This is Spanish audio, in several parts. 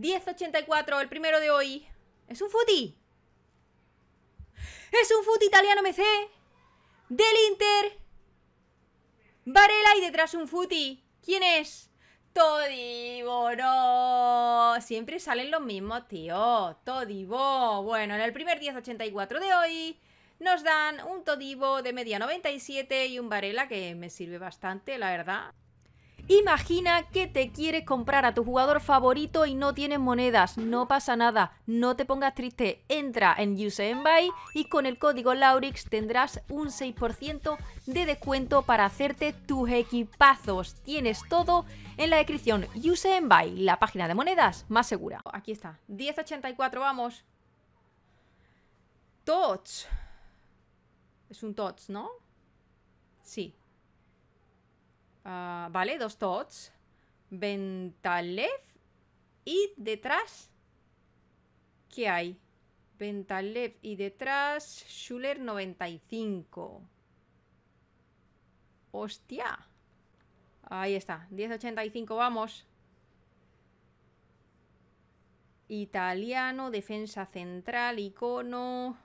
10.84, el primero de hoy. Es un futi. Es un futi italiano MC. Del Inter. Varela y detrás un futi. ¿Quién es? Todivo, no. Siempre salen los mismos, tío. Todibo. Bueno, en el primer 10.84 de hoy nos dan un Todibo de media 97 y un Varela que me sirve bastante, la verdad. Imagina que te quieres comprar a tu jugador favorito y no tienes monedas. No pasa nada, no te pongas triste. Entra en Use y con el código Laurix tendrás un 6% de descuento para hacerte tus equipazos. Tienes todo en la descripción. Use and Buy, la página de monedas más segura. Aquí está, 1084, vamos. Touch. Es un touch, ¿no? Sí. Ah, vale, dos Tots. Ventalev. Y detrás. ¿Qué hay? Ventalev y detrás. Schuller 95. ¡Hostia! Ahí está. 10.85, vamos. Italiano, defensa central, icono.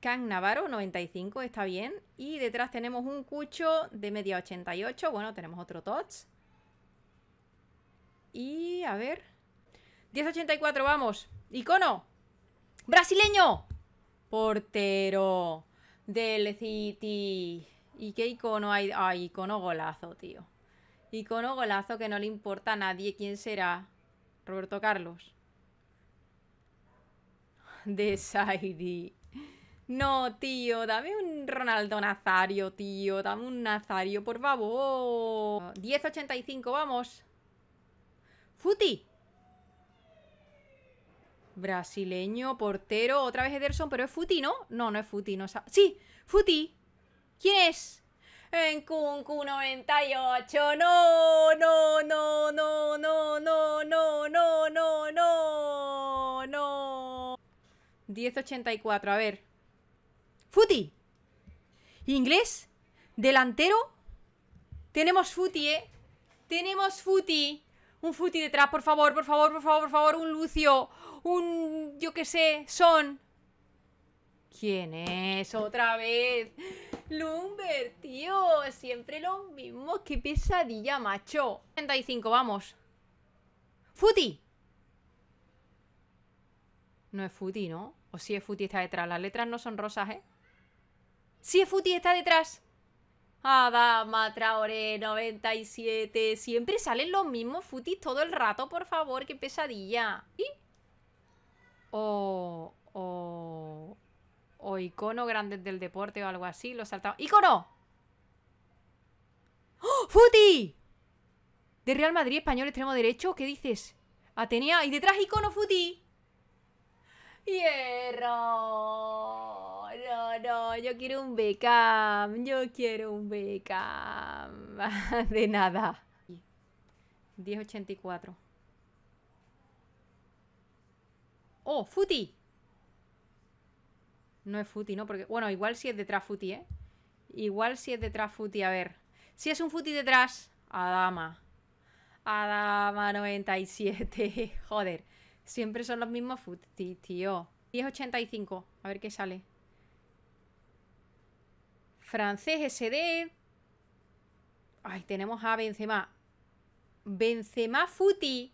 Can Navarro 95, está bien. Y detrás tenemos un Cucho de media 88. Bueno, tenemos otro Tots. Y a ver. 1084, vamos. Icono. Brasileño. Portero del City. ¿Y qué icono hay? Ay, icono golazo, tío. Icono golazo que no le importa a nadie quién será. Roberto Carlos. De no, tío, dame un Ronaldo Nazario, tío. Dame un Nazario, por favor. 10.85, vamos. Futi. Brasileño, portero. Otra vez Ederson, pero es Futi, ¿no? No, no es Futi, no ¡Sí! ¡Futi! ¿Quién es? En q 98. No, no, no, no, no, no, no, no, no, no, no. 10.84, a ver. Futi. Inglés, delantero. Tenemos Futi, ¿eh? Tenemos Futi. Un Futi detrás, por favor, por favor, por favor, por favor. Un Lucio. Un, yo qué sé, Son. ¿Quién es? Otra vez. Lumber, tío. Siempre lo mismo. Qué pesadilla, macho. 35, vamos. Futi. No es Futi, ¿no? O si es Futi, está detrás. Las letras no son rosas, ¿eh? Sí, Futi! está detrás. Adama Traoré 97. Siempre salen los mismos futis todo el rato, por favor. Qué pesadilla. ¿Y? O, o, o icono grandes del deporte o algo así. Lo saltamos. ¡Icono! ¡Oh, ¡Futi! De Real Madrid, español, extremo derecho. ¿Qué dices? Atenea. Y detrás, icono Futi. ¡Hierro! no, no, yo quiero un Beckham, yo quiero un Beckham. De nada. 1084. ¡Oh, Futi! No es Futi, ¿no? Porque, bueno, igual si es detrás Futi, ¿eh? Igual si es detrás Futi, a ver. Si es un Futi detrás, Adama. Adama 97. Joder, siempre son los mismos Futi, tío. 1085, a ver qué sale francés SD. Ay, tenemos a Benzema. Benzema Futi.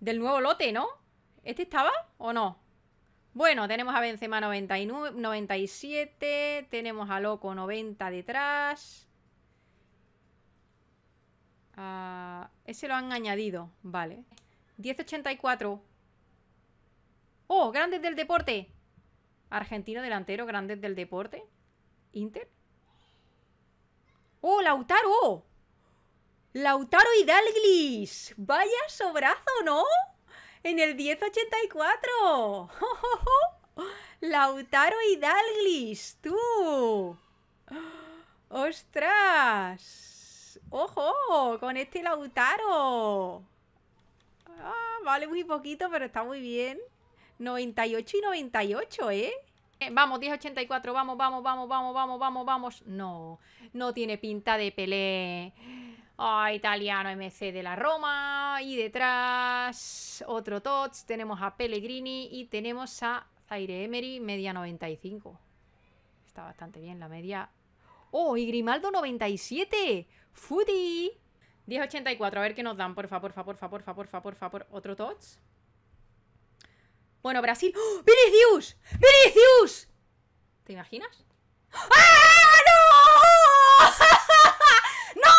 Del nuevo lote, ¿no? ¿Este estaba o no? Bueno, tenemos a Benzema 97. Tenemos a Loco 90 detrás. Ah, ese lo han añadido, vale. 1084. ¡Oh! Grandes del deporte. Argentino delantero, grandes del deporte. ¿Inter? ¡Oh, Lautaro! ¡Lautaro Hidalglis ¡Vaya sobrazo, ¿no? En el 1084. ¡Oh, lautaro Hidalglis ¡Tú! ¡Ostras! ¡Ojo! Con este Lautaro. Ah, vale muy poquito, pero está muy bien. 98 y 98, ¿eh? Eh, vamos, 1084, vamos, vamos, vamos, vamos, vamos, vamos, vamos. No, no tiene pinta de Pelé. Ah, italiano MC de la Roma. Y detrás otro Tots. Tenemos a Pellegrini y tenemos a Zaire Emery, media 95. Está bastante bien la media. ¡Oh! Y Grimaldo 97. ¡Futi! 1084, a ver qué nos dan, por favor, por favor, por favor, por favor, favor. ¿Otro Tots? Bueno, Brasil. ¡Oh! ¡Vinicius! ¿Te imaginas? ¡Ah! ¡No! ¡No!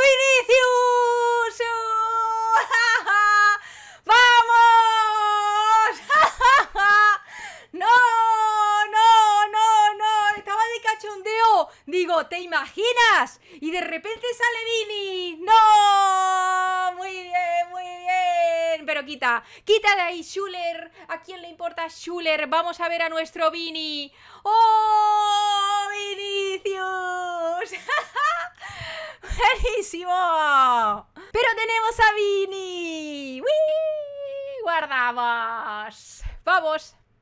¡Vinicius! ¡Vamos! ¡No! ¡No! ¡No! ¡No! Estaba de cachondeo. Digo, ¿te imaginas? Y de repente sale Vini. ¡No! quita. de ahí, Schuller. ¿A quién le importa Schuller? Vamos a ver a nuestro Vini. ¡Oh, Vinicius! ¡Buenísimo! Pero tenemos a Vini. ¡Wii! Guardamos. Vamos.